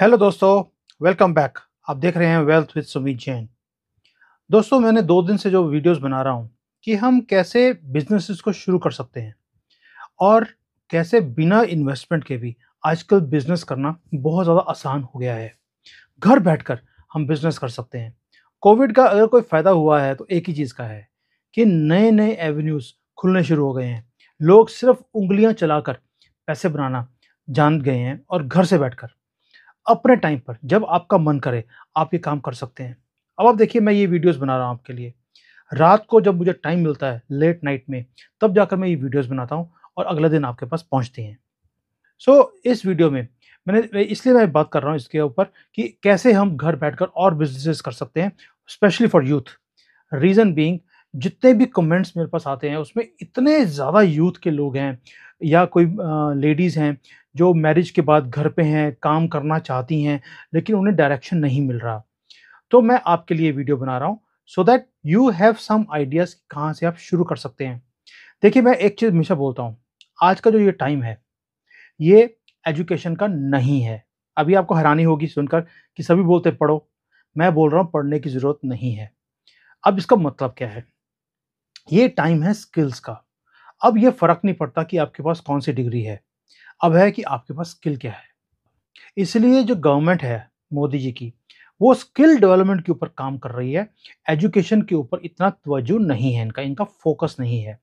Hello दोस्तों welcome back आप देख रहे हैं वेल्थ विद सुमित जैन दोस्तों मैंने दो दिन से जो वीडियोस बना रहा हूँ कि हम कैसे बिजनेसेस को शुरू कर सकते हैं और कैसे बिना इन्वेस्टमेंट के भी आजकल बिजनेस करना बहुत ज़्यादा आसान हो गया है घर बैठकर हम बिजनेस कर सकते हैं कोविड का अगर कोई फ़ायदा हुआ है तो एक ही चीज़ का है कि नए नए एवेन्यूज़ खुलने शुरू हो गए हैं लोग सिर्फ उंगलियाँ चलाकर पैसे बनाना जान गए हैं और घर से बैठकर अपने टाइम पर जब आपका मन करे आप ये काम कर सकते हैं अब आप देखिए मैं ये वीडियोस बना रहा हूँ आपके लिए रात को जब मुझे टाइम मिलता है लेट नाइट में तब जाकर मैं ये वीडियोस बनाता हूँ और अगले दिन आपके पास पहुँचती हैं सो so, इस वीडियो में मैंने इसलिए मैं बात कर रहा हूँ इसके ऊपर कि कैसे हम घर बैठकर और बिजनेसेस कर सकते हैं specially for youth reason being जितने भी कमेंट्स मेरे पास आते हैं उसमें इतने ज़्यादा यूथ के लोग हैं या कोई लेडीज़ हैं जो मैरिज के बाद घर पे हैं काम करना चाहती हैं लेकिन उन्हें डायरेक्शन नहीं मिल रहा तो मैं आपके लिए वीडियो बना रहा हूँ so that you have some ideas कहाँ से आप शुरू कर सकते हैं देखिए मैं एक चीज़ हमेशा बोलता हूँ आज का जो ये टाइम है ये एजुकेशन का नहीं है अभी आपको हैरानी होगी सुनकर कि सभी बोलते पढ़ो मैं बोल रहा हूँ पढ़ने की ज़रूरत नहीं है अब इसका मतलब क्या है ये टाइम है स्किल्स का अब यह फ़र्क नहीं पड़ता कि आपके पास कौन सी डिग्री है अब है कि आपके पास स्किल क्या है इसलिए जो गवर्नमेंट है मोदी जी की वो स्किल डेवलपमेंट के ऊपर काम कर रही है एजुकेशन के ऊपर इतना तवज्जो नहीं है इनका इनका फोकस नहीं है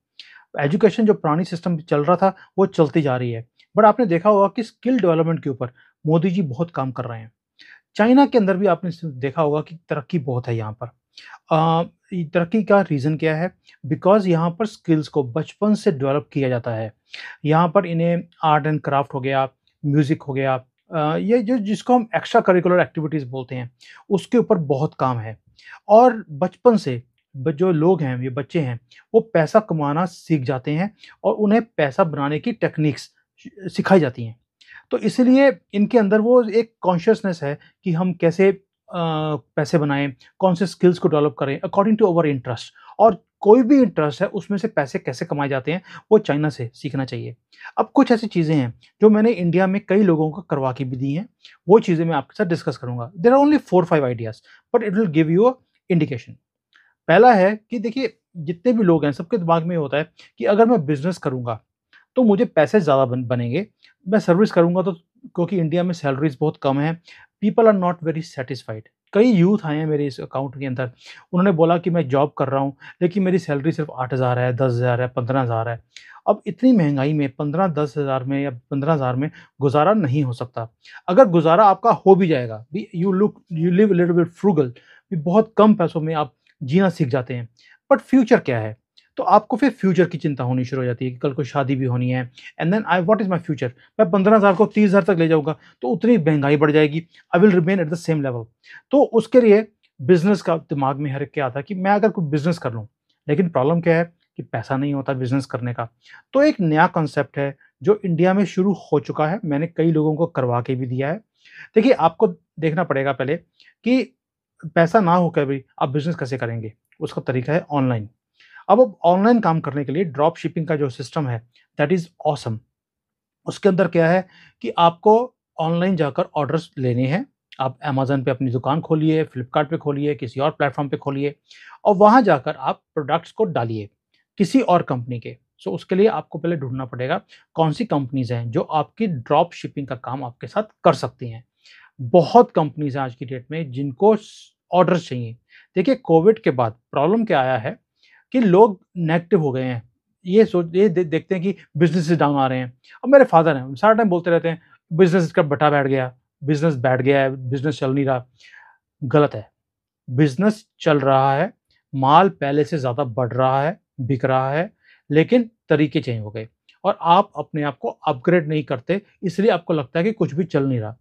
एजुकेशन जो पुरानी सिस्टम चल रहा था वो चलती जा रही है बट आपने देखा होगा कि स्किल डेवलपमेंट के ऊपर मोदी जी बहुत काम कर रहे हैं चाइना के अंदर भी आपने देखा होगा कि तरक्की बहुत है यहाँ पर तरक्की का रीज़न क्या है? बिकॉज़ यहाँ पर स्किल्स को बचपन से डेवलप किया जाता है। यहाँ पर इन्हें आर्ट एंड क्राफ्ट हो गया, म्यूज़िक हो गया ये जो जिसको हम एक्स्ट्रा करिकुलर एक्टिविटीज़ बोलते हैं, उसके ऊपर बहुत काम है। और बचपन से जो लोग हैं, ये बच्चे हैं, वो पैसा कमाना सीख जाते हैं और उन्हें पैसा बनाने की टेक्निक्स सिखाई जाती हैं। तो इसलिए इनके अंदर वो एक कॉन्शियसनेस है कि हम कैसे पैसे बनाएं कौन से स्किल्स को डेवलप करें अकॉर्डिंग टू अवर इंटरेस्ट और कोई भी इंटरेस्ट है उसमें से पैसे कैसे कमाए जाते हैं वो चाइना से सीखना चाहिए अब कुछ ऐसी चीज़ें हैं जो मैंने इंडिया में कई लोगों को करवा के भी दी हैं वो चीज़ें मैं आपके साथ डिस्कस करूँगा there are only four five ideas but it will give you indication पहला है कि देखिए जितने भी लोग हैं सबके दिमाग में होता है कि अगर मैं बिज़नेस करूँगा तो मुझे पैसे ज़्यादा बन, बनेंगे मैं सर्विस करूँगा तो क्योंकि इंडिया में सैलरीज बहुत कम है people are not very satisfied कई यूथ आए हैं मेरे इस अकाउंट के अंदर उन्होंने बोला कि मैं जॉब कर रहा हूँ लेकिन मेरी सैलरी सिर्फ आठ हज़ार है दस हज़ार है पंद्रह हज़ार है अब इतनी महंगाई में पंद्रह दस हज़ार में या पंद्रह हज़ार में गुजारा नहीं हो सकता अगर गुजारा आपका हो भी जाएगा भी you look you live little bit frugal भी बहुत कम पैसों में आप जीना सीख जाते हैं बट फ्यूचर क्या है तो आपको फिर फ्यूचर की चिंता होनी शुरू हो जाती है कि कल को शादी भी होनी है and then I what is my future मैं पंद्रह हज़ार को तीस हज़ार तक ले जाऊँगा तो उतनी महंगाई बढ़ जाएगी I will remain at the same level तो उसके लिए बिज़नेस का दिमाग में हर एक क्या आता है कि मैं अगर कोई बिज़नेस कर लूँ लेकिन प्रॉब्लम क्या है कि पैसा नहीं होता बिज़नेस करने का तो एक नया कॉन्सेप्ट है जो इंडिया में शुरू हो चुका है मैंने कई लोगों को करवा के भी दिया है देखिए आपको देखना पड़ेगा पहले कि पैसा ना होकर भी आप बिज़नेस कैसे करेंगे उसका तरीका है ऑनलाइन अब अब ऑनलाइन काम करने के लिए ड्रॉप शिपिंग का जो सिस्टम है दैट इज़ ऑसम उसके अंदर क्या है कि आपको ऑनलाइन जाकर ऑर्डर्स लेने हैं आप अमेज़न पे अपनी दुकान खोलिए फ्लिपकार्ट पे खोलिए किसी और प्लेटफॉर्म पे खोलिए और वहाँ जाकर आप प्रोडक्ट्स को डालिए किसी और कंपनी के सो so, उसके लिए आपको पहले ढूंढना पड़ेगा कौन सी कंपनीज़ हैं जो आपकी ड्रॉप शिपिंग का काम आपके साथ कर सकती हैं बहुत कंपनीज हैं आज की डेट में जिनको ऑर्डर्स चाहिए देखिए कोविड के बाद प्रॉब्लम क्या आया है कि लोग नेगेटिव हो गए हैं ये सोच ये दे, देखते हैं कि बिजनेस डाउन आ रहे हैं अब मेरे फादर हैं सारा टाइम बोलते रहते हैं बिजनेस का बटा बैठ गया बिजनेस बैठ गया है बिजनेस चल नहीं रहा गलत है बिजनेस चल रहा है माल पहले से ज़्यादा बढ़ रहा है बिक रहा है लेकिन तरीके चेंज हो गए और आप अपने आप को अपग्रेड नहीं करते इसलिए आपको लगता है कि कुछ भी चल नहीं रहा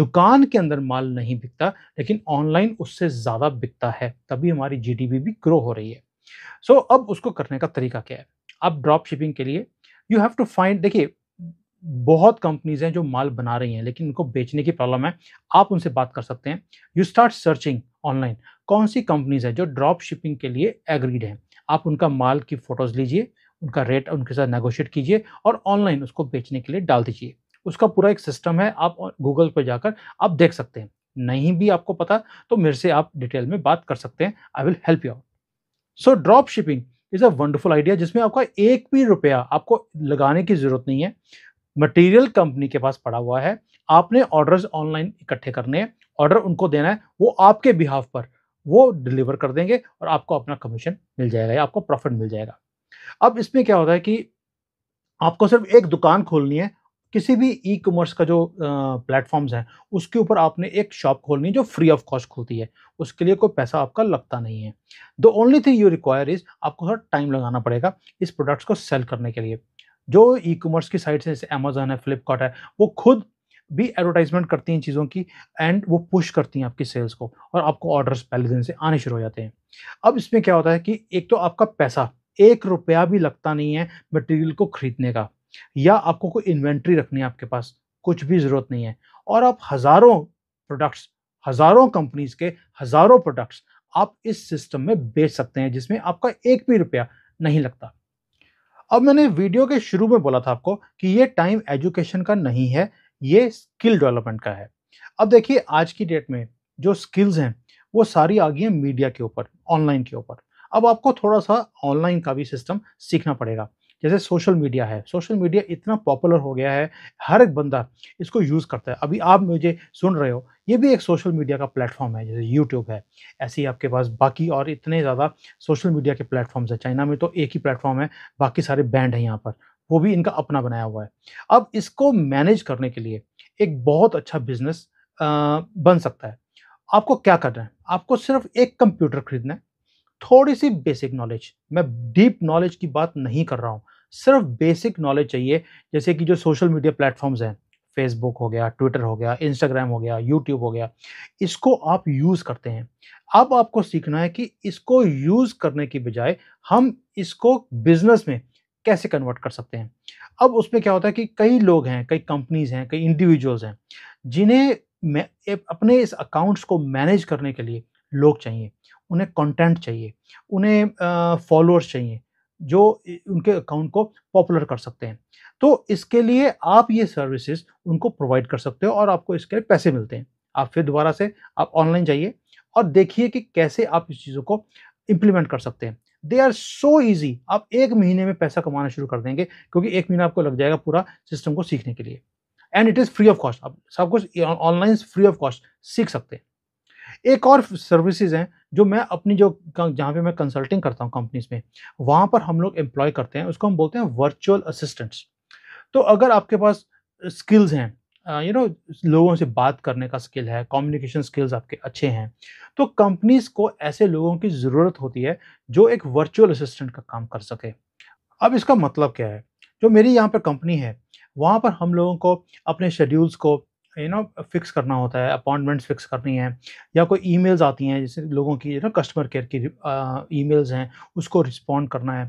दुकान के अंदर माल नहीं बिकता लेकिन ऑनलाइन उससे ज़्यादा बिकता है तभी हमारी जीडीपी भी ग्रो हो रही है सो so, अब उसको करने का तरीका क्या है आप ड्रॉप शिपिंग के लिए यू हैव टू फाइंड देखिए बहुत कंपनीज हैं जो माल बना रही हैं लेकिन उनको बेचने की प्रॉब्लम है आप उनसे बात कर सकते हैं यू स्टार्ट सर्चिंग ऑनलाइन कौन सी कंपनीज है जो ड्रॉप शिपिंग के लिए एग्रीड हैं आप उनका माल की फ़ोटोज़ लीजिए उनका रेट उनके साथ नेगोशिएट कीजिए और ऑनलाइन उसको बेचने के लिए डाल दीजिए उसका पूरा एक सिस्टम है आप गूगल पर जाकर आप देख सकते हैं नहीं भी आपको पता तो मेरे से आप डिटेल में बात कर सकते हैं I will help you out so drop shipping is a wonderful idea जिसमें आपका एक भी रुपया आपको लगाने की ज़रूरत नहीं है मटेरियल कंपनी के पास पड़ा हुआ है आपने ऑर्डर्स ऑनलाइन इकट्ठे करने हैं ऑर्डर उनको देना है वो आपके बिहाफ पर वो डिलीवर कर देंगे और आपको अपना कमीशन मिल जाएगा या आपको प्रॉफिट मिल जाएगा अब इसमें क्या होता है कि आपको सिर्फ एक दुकान खोलनी है किसी भी ई कॉमर्स का जो प्लेटफॉर्म्स है उसके ऊपर आपने एक शॉप खोलनी है जो फ्री ऑफ कॉस्ट खुलती है उसके लिए कोई पैसा आपका लगता नहीं है the only thing you require is आपको थोड़ा टाइम लगाना पड़ेगा इस प्रोडक्ट्स को सेल करने के लिए जो ई कॉमर्स की साइट्स हैं जैसे अमेजोन है फ्लिपकार्ट है वो खुद भी एडवर्टाइजमेंट करती हैं चीज़ों की एंड वो पुश करती हैं आपकी सेल्स को और आपको ऑर्डर्स पहले दिन से आने शुरू हो जाते हैं अब इसमें क्या होता है कि एक तो आपका पैसा एक रुपया भी लगता नहीं है मटेरियल को खरीदने का या आपको कोई इन्वेंट्री रखनी है आपके पास कुछ भी ज़रूरत नहीं है और आप हज़ारों प्रोडक्ट्स हज़ारों कंपनीज के हज़ारों प्रोडक्ट्स आप इस सिस्टम में बेच सकते हैं जिसमें आपका एक भी रुपया नहीं लगता अब मैंने वीडियो के शुरू में बोला था आपको कि ये टाइम एजुकेशन का नहीं है ये स्किल डेवलपमेंट का है अब देखिए आज की डेट में जो स्किल्स हैं वो सारी आ गई हैं मीडिया के ऊपर ऑनलाइन के ऊपर अब आपको थोड़ा सा ऑनलाइन का भी सिस्टम सीखना पड़ेगा जैसे सोशल मीडिया है सोशल मीडिया इतना पॉपुलर हो गया है हर एक बंदा इसको यूज़ करता है अभी आप मुझे सुन रहे हो ये भी एक सोशल मीडिया का प्लेटफॉर्म है जैसे यूट्यूब है ऐसे ही आपके पास बाकी और इतने ज़्यादा सोशल मीडिया के प्लेटफॉर्म्स हैं चाइना में तो एक ही प्लेटफॉर्म है बाकी सारे बैंड हैं यहाँ पर वो भी इनका अपना बनाया हुआ है अब इसको मैनेज करने के लिए एक बहुत अच्छा बिजनेस बन सकता है आपको क्या करना है आपको सिर्फ एक कंप्यूटर खरीदना है थोड़ी सी बेसिक नॉलेज मैं डीप नॉलेज की बात नहीं कर रहा हूँ सिर्फ बेसिक नॉलेज चाहिए जैसे कि जो सोशल मीडिया प्लेटफॉर्म्स हैं फेसबुक हो गया ट्विटर हो गया इंस्टाग्राम हो गया यूट्यूब हो गया इसको आप यूज़ करते हैं अब आपको सीखना है कि इसको यूज़ करने की बजाय हम इसको बिजनेस में कैसे कन्वर्ट कर सकते हैं अब उसमें क्या होता है कि कई लोग हैं कई कंपनीज़ हैं कई इंडिविजुअल्स हैं जिन्हें अपने इस अकाउंट्स को मैनेज करने के लिए लोग चाहिए उन्हें कंटेंट चाहिए उन्हें फॉलोअर्स चाहिए जो उनके अकाउंट को पॉपुलर कर सकते हैं तो इसके लिए आप ये सर्विसेज उनको प्रोवाइड कर सकते हो और आपको इसके लिए पैसे मिलते हैं आप फिर दोबारा से आप ऑनलाइन जाइए और देखिए कि कैसे आप इस चीज़ों को इम्प्लीमेंट कर सकते हैं दे आर सो ईजी आप एक महीने में पैसा कमाना शुरू कर देंगे क्योंकि एक महीना आपको लग जाएगा पूरा सिस्टम को सीखने के लिए and it is free of cost आप सब कुछ ऑनलाइन फ्री ऑफ कॉस्ट सीख सकते हैं एक और सर्विसेज हैं जो मैं अपनी जो जहाँ पे मैं कंसल्टिंग करता हूँ कंपनीज में वहाँ पर हम लोग एम्प्लॉय करते हैं उसको हम बोलते हैं वर्चुअल असिस्टेंट्स तो अगर आपके पास स्किल्स हैं यू नो लोगों से बात करने का स्किल है कम्युनिकेशन स्किल्स आपके अच्छे हैं तो कंपनीज को ऐसे लोगों की ज़रूरत होती है जो एक वर्चुअल असिस्टेंट का काम कर सके अब इसका मतलब क्या है जो मेरी यहाँ पर कंपनी है वहाँ पर हम लोगों को अपने शेड्यूल्स को यू नो फिक्स करना होता है अपॉइंटमेंट्स फिक्स करनी है या कोई ईमेल्स आती हैं जैसे लोगों की यू नो कस्टमर केयर की ईमेल्स हैं उसको रिस्पॉन्ड करना है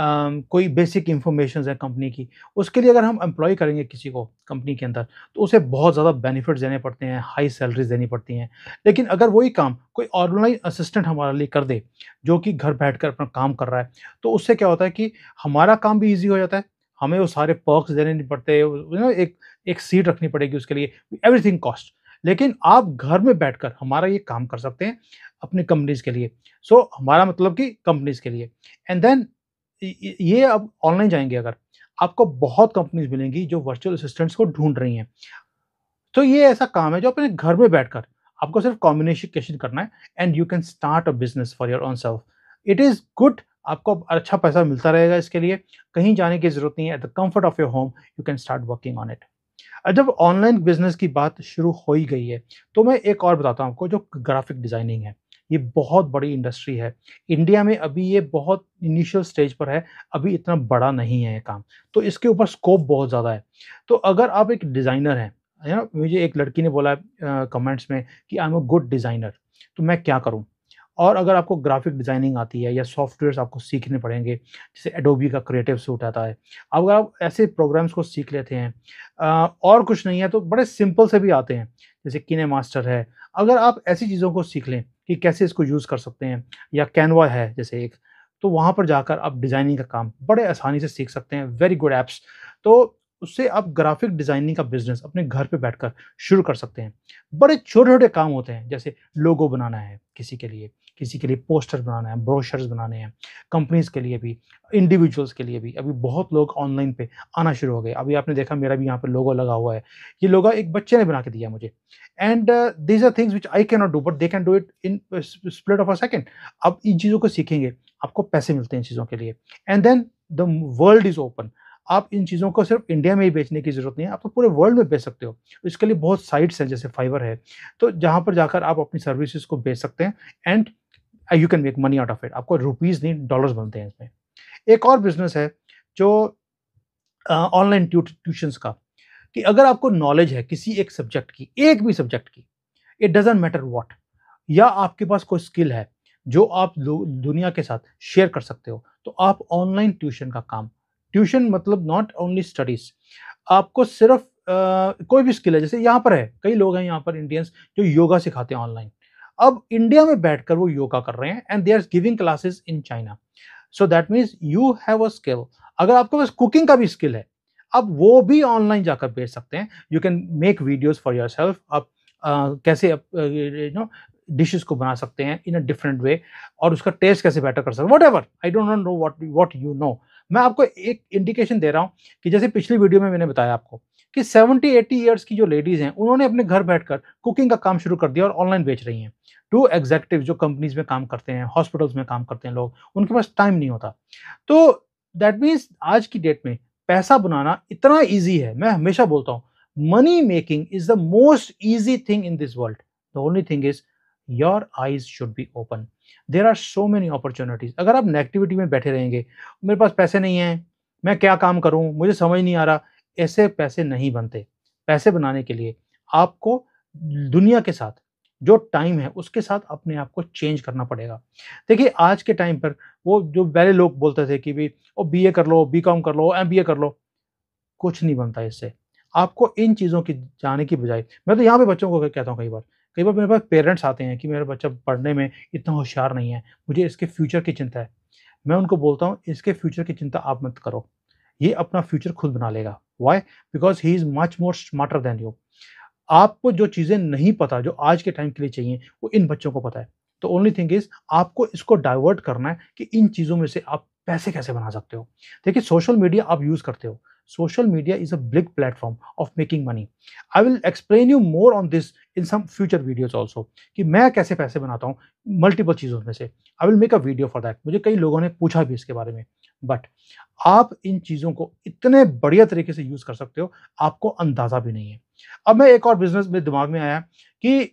आ, कोई बेसिक इंफॉर्मेशन है कंपनी की उसके लिए अगर हम एम्प्लॉय करेंगे किसी को कंपनी के अंदर तो उसे बहुत ज़्यादा बेनिफिट्स देने पड़ते हैं हाई सैलरीज देनी पड़ती हैं लेकिन अगर वही काम कोई ऑनलाइन असिस्टेंट हमारे लिए कर दे जो कि घर बैठ कर अपना काम कर रहा है तो उससे क्या होता है कि हमारा काम भी ईजी हो जाता है हमें वो सारे पर्क्स देने नहीं पड़ते नो एक एक सीट रखनी पड़ेगी उसके लिए एवरीथिंग कॉस्ट लेकिन आप घर में बैठकर हमारा ये काम कर सकते हैं अपनी कंपनीज़ के लिए सो so, हमारा मतलब कि कंपनीज़ के लिए एंड देन ये अब ऑनलाइन जाएंगे अगर आपको बहुत कंपनीज मिलेंगी जो वर्चुअल असिस्टेंट्स को ढूंढ रही हैं तो ये ऐसा काम है जो अपने घर में बैठकर आपको सिर्फ कॉम्बिनेशन करना है and you can start a business for your own self it is good आपको अच्छा पैसा मिलता रहेगा इसके लिए कहीं जाने की ज़रूरत नहीं है at the comfort of your home you can start working on it जब ऑनलाइन बिजनेस की बात शुरू हो ही गई है तो मैं एक और बताता हूँ आपको जो ग्राफिक डिज़ाइनिंग है ये बहुत बड़ी इंडस्ट्री है इंडिया में अभी ये बहुत इनिशियल स्टेज पर है अभी इतना बड़ा नहीं है ये काम तो इसके ऊपर स्कोप बहुत ज़्यादा है तो अगर आप एक डिज़ाइनर हैं है ना मुझे एक लड़की ने बोला कमेंट्स में कि I am a good designer तो मैं क्या करूँ और अगर आपको ग्राफिक डिज़ाइनिंग आती है या सॉफ्टवेयर आपको सीखने पड़ेंगे जैसे एडोबी का क्रिएटिव सूट आता है अगर आप ऐसे प्रोग्राम्स को सीख लेते हैं और कुछ नहीं है तो बड़े सिंपल से भी आते हैं जैसे किने मास्टर है अगर आप ऐसी चीज़ों को सीख लें कि कैसे इसको यूज़ कर सकते हैं या कैनवा है जैसे एक तो वहाँ पर जाकर आप डिज़ाइनिंग का काम बड़े आसानी से सीख सकते हैं वेरी गुड ऐप्स तो उससे आप ग्राफिक डिजाइनिंग का बिजनेस अपने घर पे बैठकर शुरू कर सकते हैं बड़े छोटे छोटे काम होते हैं जैसे लोगो बनाना है किसी के लिए किसी के लिए पोस्टर बनाना है ब्रोशर्स बनाने हैं कंपनीज के लिए भी इंडिविजुअल्स के लिए भी अभी बहुत लोग ऑनलाइन पे आना शुरू हो गए अभी आपने देखा मेरा भी यहाँ पर लोगो लगा हुआ है ये लोगो एक बच्चे ने बना के दिया मुझे and these are things which I can not do but they can do it in split of a second आप इन चीज़ों को सीखेंगे आपको पैसे मिलते हैं इन चीज़ों के लिए and then the world is open आप इन चीज़ों को सिर्फ इंडिया में ही बेचने की ज़रूरत नहीं है आप तो पूरे वर्ल्ड में बेच सकते हो तो इसके लिए बहुत साइट्स हैं जैसे फाइवर है तो जहाँ पर जाकर आप अपनी सर्विसेज को बेच सकते हैं and you can make money out of it आपको रुपीज़ नहीं डॉलर्स बनते हैं इसमें एक और बिजनेस है जो ऑनलाइन uh, ट्यूशंस का कि अगर आपको नॉलेज है किसी एक सब्जेक्ट की एक भी सब्जेक्ट की इट डजेंट मैटर वॉट या आपके पास कोई स्किल है जो आप दुनिया के साथ शेयर कर सकते हो तो आप ऑनलाइन ट्यूशन का काम ट्यूशन मतलब नॉट ओनली स्टडीज आपको सिर्फ आ, कोई भी स्किल है जैसे यहाँ पर है कई लोग हैं यहाँ पर इंडियंस जो योगा सिखाते हैं ऑनलाइन अब इंडिया में बैठकर वो योगा कर रहे हैं and they are giving classes in China so that means you have a skill अगर आपके पास कुकिंग का भी स्किल है आप वो भी ऑनलाइन जाकर बेच सकते हैं you can make videos for your self आप कैसे आप नो डिशेस को बना सकते हैं इन अ डिफरेंट वे और उसका टेस्ट कैसे बेटर कर सकते हैं whatever I don't know what what you know मैं आपको एक इंडिकेशन दे रहा हूँ कि जैसे पिछली वीडियो में मैंने बताया आपको कि 70 80 ईयर्स की जो लेडीज़ हैं उन्होंने अपने घर बैठकर कुकिंग का काम शुरू कर दिया और ऑनलाइन बेच रही हैं टू एग्जेक्टिव जो कंपनीज में काम करते हैं हॉस्पिटल्स में काम करते हैं लोग उनके पास टाइम नहीं होता तो दैट मीन्स आज की डेट में पैसा बनाना इतना ईजी है मैं हमेशा बोलता हूँ money making is the most easy thing in this world the only thing is your eyes should be open there are so many opportunities अगर आप नेगेटिविटी में बैठे रहेंगे मेरे पास पैसे नहीं हैं मैं क्या काम करूं मुझे समझ नहीं आ रहा ऐसे पैसे नहीं बनते पैसे बनाने के लिए आपको दुनिया के साथ जो टाइम है उसके साथ अपने आप को चेंज करना पड़ेगा देखिए आज के टाइम पर वो जो पहले लोग बोलते थे कि भाई ओ बी कर लो बी कर लो एम कर लो कुछ नहीं बनता इससे आपको इन चीज़ों की जाने की बजाय मैं तो यहाँ पे बच्चों को कहता हूँ कई बार कई बार मेरे पास पेरेंट्स आते हैं कि मेरा बच्चा पढ़ने में इतना होशियार नहीं है मुझे इसके फ्यूचर की चिंता है मैं उनको बोलता हूँ इसके फ्यूचर की चिंता आप मत करो ये अपना फ्यूचर खुद बना लेगा why because he is much more smarter than you आपको जो चीज़ें नहीं पता जो आज के टाइम के लिए चाहिए वो इन बच्चों को पता है तो ओनली थिंग इज़ आपको इसको डाइवर्ट करना है कि इन चीज़ों में से आप पैसे कैसे बना सकते हो देखिए सोशल मीडिया आप यूज़ करते हो social media is a big platform of making money i will explain you more on this in some future videos also कि मैं कैसे पैसे बनाता हूँ multiple चीज़ों में से i will make a video for that मुझे कई लोगों ने पूछा भी इसके बारे में बट आप इन चीज़ों को इतने बढ़िया तरीके से यूज़ कर सकते हो आपको अंदाज़ा भी नहीं है अब मैं एक और बिजनेस मेरे दिमाग में आया कि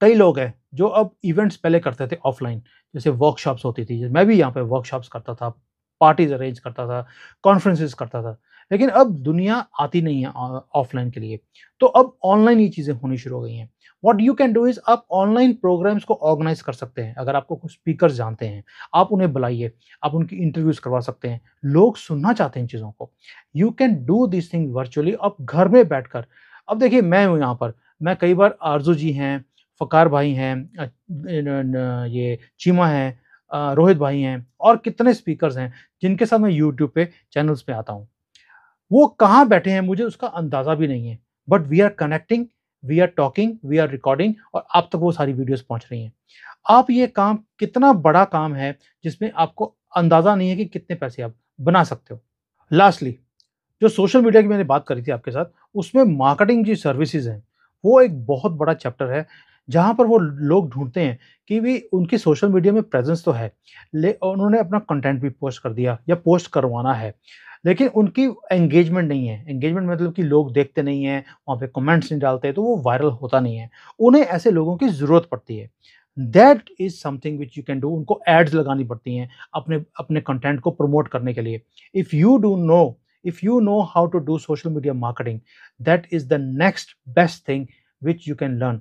कई लोग हैं जो अब इवेंट्स पहले करते थे ऑफलाइन जैसे वर्कशॉप्स होती थी मैं भी यहाँ पे वर्कशॉप्स करता था पार्टीज अरेंज करता था कॉन्फ्रेंसेस करता था लेकिन अब दुनिया आती नहीं है ऑफलाइन के लिए तो अब ऑनलाइन ये चीज़ें होनी शुरू हो गई हैं what you can do is आप ऑनलाइन प्रोग्राम्स को ऑर्गेनाइज कर सकते हैं अगर आपको कुछ स्पीकर जानते हैं आप उन्हें बुलाइए आप उनकी इंटरव्यूज़ करवा सकते हैं लोग सुनना चाहते हैं इन चीज़ों को you can do this thing virtually अब घर में बैठ कर अब देखिए मैं हूँ यहाँ पर मैं कई बार आरजू जी हैं फ़कार भाई हैं ये चीमा हैं रोहित भाई हैं और कितने स्पीकर्स हैं जिनके साथ मैं यूट्यूब पे चैनल्स पे आता हूँ वो कहाँ बैठे हैं मुझे उसका अंदाज़ा भी नहीं है but we are connecting we are talking we are recording और आप तक वो सारी वीडियोस पहुंच रही हैं आप ये काम कितना बड़ा काम है जिसमें आपको अंदाज़ा नहीं है कि कितने पैसे आप बना सकते हो लास्टली जो सोशल मीडिया की मैंने बात करी थी आपके साथ उसमें मार्केटिंग जी सर्विसेज हैं वो एक बहुत बड़ा चैप्टर है जहाँ पर वो लोग ढूंढते हैं कि भी उनकी सोशल मीडिया में प्रेजेंस तो है ले उन्होंने अपना कंटेंट भी पोस्ट कर दिया या पोस्ट करवाना है लेकिन उनकी एंगेजमेंट नहीं है एंगेजमेंट मतलब कि लोग देखते नहीं हैं वहाँ पे कमेंट्स नहीं डालते तो वो वायरल होता नहीं है उन्हें ऐसे लोगों की ज़रूरत पड़ती है that is something which you can do उनको एड्स लगानी पड़ती हैं अपने अपने कंटेंट को प्रमोट करने के लिए if you do know if you know how to do social media marketing that is the next best thing which you can learn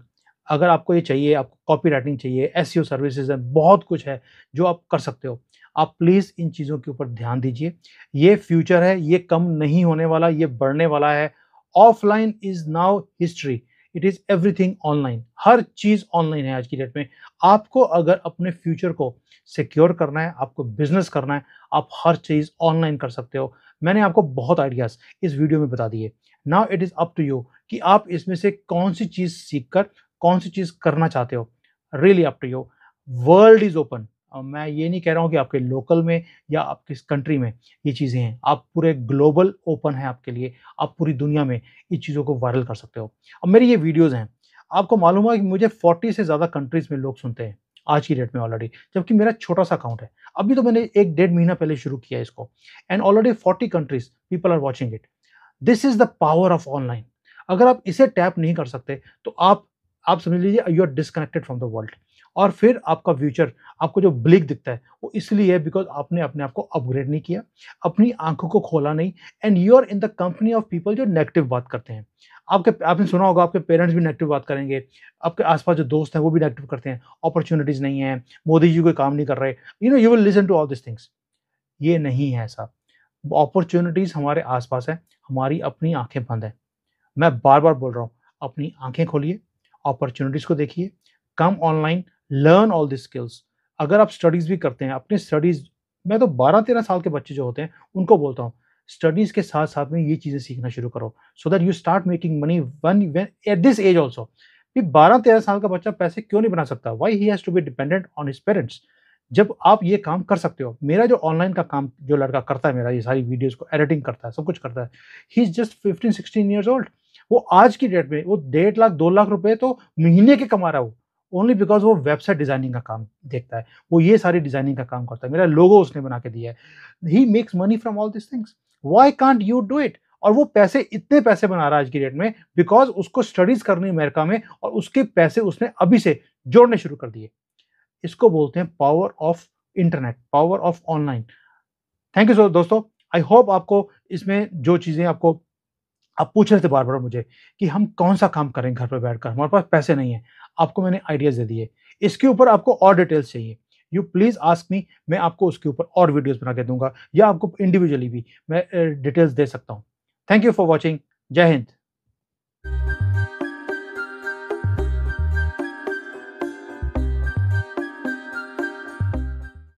अगर आपको ये चाहिए आपको कॉपी राइटिंग चाहिए एस सी सर्विसेज है बहुत कुछ है जो आप कर सकते हो आप प्लीज़ इन चीज़ों के ऊपर ध्यान दीजिए ये फ्यूचर है ये कम नहीं होने वाला ये बढ़ने वाला है offline is now history it is everything online हर चीज़ ऑनलाइन है आज की डेट में आपको अगर अपने फ्यूचर को सिक्योर करना है आपको बिजनेस करना है आप हर चीज़ ऑनलाइन कर सकते हो मैंने आपको बहुत आइडियाज़ इस वीडियो में बता दिए now it is up to you कि आप इसमें से कौन सी चीज़ सीख कर कौन सी चीज़ करना चाहते हो really up to you world is open मैं ये नहीं कह रहा हूँ कि आपके लोकल में या आपके कंट्री में ये चीज़ें हैं आप पूरे ग्लोबल ओपन हैं आपके लिए आप पूरी दुनिया में इन चीज़ों को वायरल कर सकते हो अब मेरी ये वीडियोज़ हैं आपको मालूम होगा कि मुझे 40 से ज़्यादा कंट्रीज़ में लोग सुनते हैं आज की डेट में ऑलरेडी जबकि मेरा छोटा सा अकाउंट है अभी तो मैंने एक डेढ़ महीना पहले शुरू किया इसको and already forty countries people are watching it this is the power of online अगर आप इसे टैप नहीं कर सकते तो आप आप समझ लीजिए you are disconnected from the world और फिर आपका फ्यूचर आपको जो ब्लिक दिखता है वो इसलिए है बिकॉज आपने अपने आप को अपग्रेड नहीं किया अपनी आंखों को खोला नहीं and you are in the company of people जो नेगेटिव बात करते हैं आपके आपने सुना होगा आपके पेरेंट्स भी नेगेटिव बात करेंगे आपके आसपास जो दोस्त हैं वो भी नेगेटिव करते हैं अपॉर्चुनिटीज़ नहीं है मोदी जी कोई काम नहीं कर रहे you know you will listen to all this things ये नहीं है ऐसा अपॉर्चुनिटीज़ हमारे आसपास है हमारी अपनी आंखें बंद हैं मैं बार बार बोल रहा हूँ अपनी आंखें खोलिए अपॉर्चुनिटीज़ को देखिए come online learn all this skills अगर आप स्टडीज़ भी करते हैं अपने स्टडीज़ मैं तो बारह तेरह साल के बच्चे जो होते हैं उनको बोलता हूँ स्टडीज़ के साथ साथ में ये चीज़ें सीखना शुरू करो so that you start making money one when at this age also भी बारह तेरह साल का बच्चा पैसे क्यों नहीं बना सकता why he has to be dependent on his parents जब आप ये काम कर सकते हो मेरा जो ऑनलाइन का काम जो लड़का करता है मेरा ये सारी वीडियोज़ को एडिटिंग करता है सब कुछ करता है he is just fifteen sixteen years old वो आज की डेट में वो डेढ़ लाख दो लाख रुपए तो महीने के कमा रहा है वो ओनली बिकॉज वो वेबसाइट डिजाइनिंग का काम देखता है वो ये सारी डिजाइनिंग का काम करता है मेरा लोगो उसने बना के दिया है he makes money from all this things why can't you do it और वो पैसे इतने पैसे बना रहा है आज की डेट में बिकॉज उसको स्टडीज करनी अमेरिका में और उसके पैसे उसने अभी से जोड़ने शुरू कर दिए इसको बोलते हैं power of internet power of online thank you so दोस्तों आई होप आपको इसमें जो चीज़ें आपको आप पूछ रहे थे बार बार मुझे कि हम कौन सा काम करें घर पर बैठकर हमारे पास पैसे नहीं है आपको मैंने आइडियाज़ दे दिए इसके ऊपर आपको और डिटेल्स चाहिए यू प्लीज़ आस्क मी मैं आपको उसके ऊपर और वीडियोस बना के दूंगा या आपको इंडिविजुअली भी मैं डिटेल्स दे सकता हूँ थैंक यू फॉर वॉचिंग जय हिंद